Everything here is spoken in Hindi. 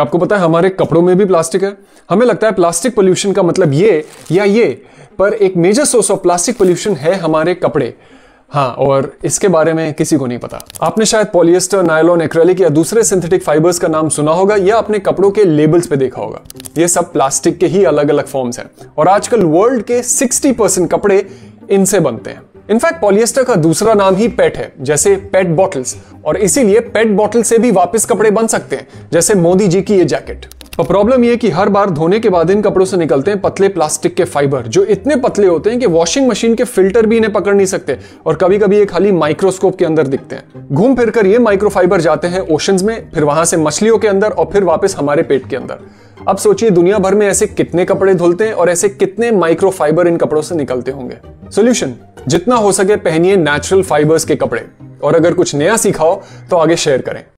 आपको पता है हमारे कपड़ों में भी प्लास्टिक है हमें लगता है प्लास्टिक पोल्यूशन का मतलब ये या ये पर एक major source of plastic pollution है हमारे कपड़े हाँ और इसके बारे में किसी को नहीं पता आपने शायद पॉलिएस्टर नायलॉन एक्रेलिक या दूसरे सिंथेटिक फाइबर्स का नाम सुना होगा या अपने कपड़ों के लेबल्स पे देखा होगा ये सब प्लास्टिक के ही अलग अलग फॉर्म्स हैं और आजकल वर्ल्ड के 60 परसेंट कपड़े इनसे बनते हैं इनफैक्ट पॉलिएस्टर का दूसरा नाम ही पेट है जैसे पेट बॉटल्स और इसीलिए पेट बॉटल से भी वापस कपड़े बन सकते हैं जैसे मोदी जी की ये जैकेट पर प्रॉब्लम यह कि हर बार धोने के बाद इन कपड़ों से निकलते हैं पतले प्लास्टिक के फाइबर जो इतने पतले होते हैं कि वॉशिंग मशीन के फिल्टर भी इन्हें पकड़ नहीं सकते और कभी कभी ये खाली माइक्रोस्कोप के अंदर दिखते हैं घूम फिर कर ये माइक्रोफाइबर जाते हैं ओशन में फिर वहां से मछलियों के अंदर और फिर वापस हमारे पेट के अंदर अब सोचिए दुनिया भर में ऐसे कितने कपड़े धुलते हैं और ऐसे कितने माइक्रोफाइबर इन कपड़ों से निकलते होंगे सोल्यूशन जितना हो सके पहनिए नेचुरल फाइबर्स के कपड़े और अगर कुछ नया सीखा हो तो आगे शेयर करें